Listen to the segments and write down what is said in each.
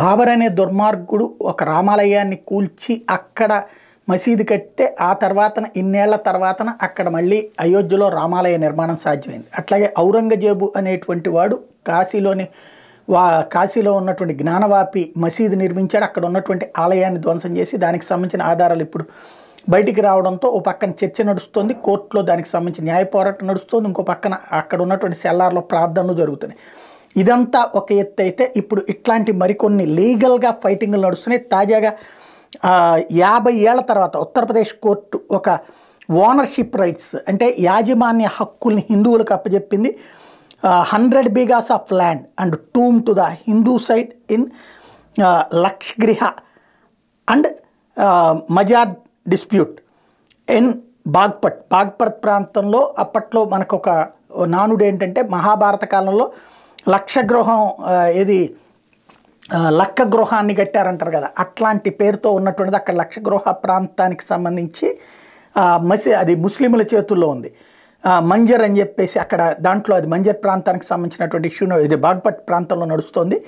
బాబర్ అనే దుర్మార్గుడు ఒక రామాలయాన్ని కూల్చి అక్కడ మసీదు కట్టితే ఆ తర్వాతన ఇన్నేళ్ల తర్వాతన అక్కడ మళ్ళీ అయోధ్యలో రామాలయ నిర్మాణం సాధ్యమైంది అట్లాగే ఔరంగజేబు అనేటువంటి వాడు కాశీలోని వా కాశీలో ఉన్నటువంటి జ్ఞానవాపి మసీదు నిర్మించాడు అక్కడ ఉన్నటువంటి ఆలయాన్ని ధ్వంసం చేసి దానికి సంబంధించిన ఆధారాలు ఇప్పుడు బయటికి రావడంతో ఓ పక్కన చర్చ నడుస్తుంది కోర్టులో దానికి సంబంధించి న్యాయ పోరాటం నడుస్తుంది ఇంకో పక్కన అక్కడ ఉన్నటువంటి సెల్లార్లో ప్రార్థనలు జరుగుతున్నాయి ఇదంతా ఒక ఎత్తు అయితే ఇప్పుడు ఇట్లాంటి మరికొన్ని లీగల్గా ఫైటింగ్లు నడుస్తున్నాయి తాజాగా యాభై ఏళ్ల తర్వాత ఉత్తరప్రదేశ్ కోర్టు ఒక ఓనర్షిప్ రైట్స్ అంటే యాజమాన్య హక్కుల్ని హిందువులకు అప్పచెప్పింది hundred bighas of land and tomb to the Hindu side in Lakshagriha and mazar dispute in Baghpat Baghpat ప్రాంతంలో అప్పట్లో మనకు ఒక నానుడు ఏంటంటే మహాభారత కాలంలో లక్ష గృహం ఇది లక్క గృహాన్ని కట్టారంటారు కదా అట్లాంటి పేరుతో ఉన్నటువంటిది అక్కడ లక్ష గృహ ప్రాంతానికి సంబంధించి మసి అది ముస్లింల చేతుల్లో ఉంది మంజర్ అని చెప్పేసి అక్కడ దాంట్లో అది మంజర్ ప్రాంతానికి సంబంధించినటువంటి ఇష్యూ ఇది బాగ్పట్ ప్రాంతంలో నడుస్తుంది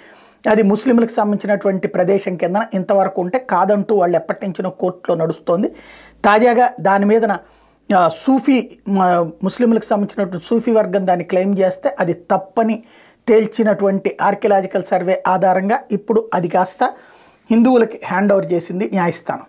అది ముస్లింలకు సంబంధించినటువంటి ప్రదేశం కింద ఇంతవరకు ఉంటే కాదంటూ వాళ్ళు ఎప్పటి నుంచినో కోర్టులో నడుస్తోంది తాజాగా దాని మీదన సూఫీ ముస్లింలకు సంబంధించినటువంటి సూఫీ వర్గం దాన్ని క్లెయిమ్ చేస్తే అది తప్పని తేల్చినటువంటి ఆర్కియలాజికల్ సర్వే ఆధారంగా ఇప్పుడు అది కాస్త హిందువులకి హ్యాండ్ ఓవర్ చేసింది న్యాయస్థానం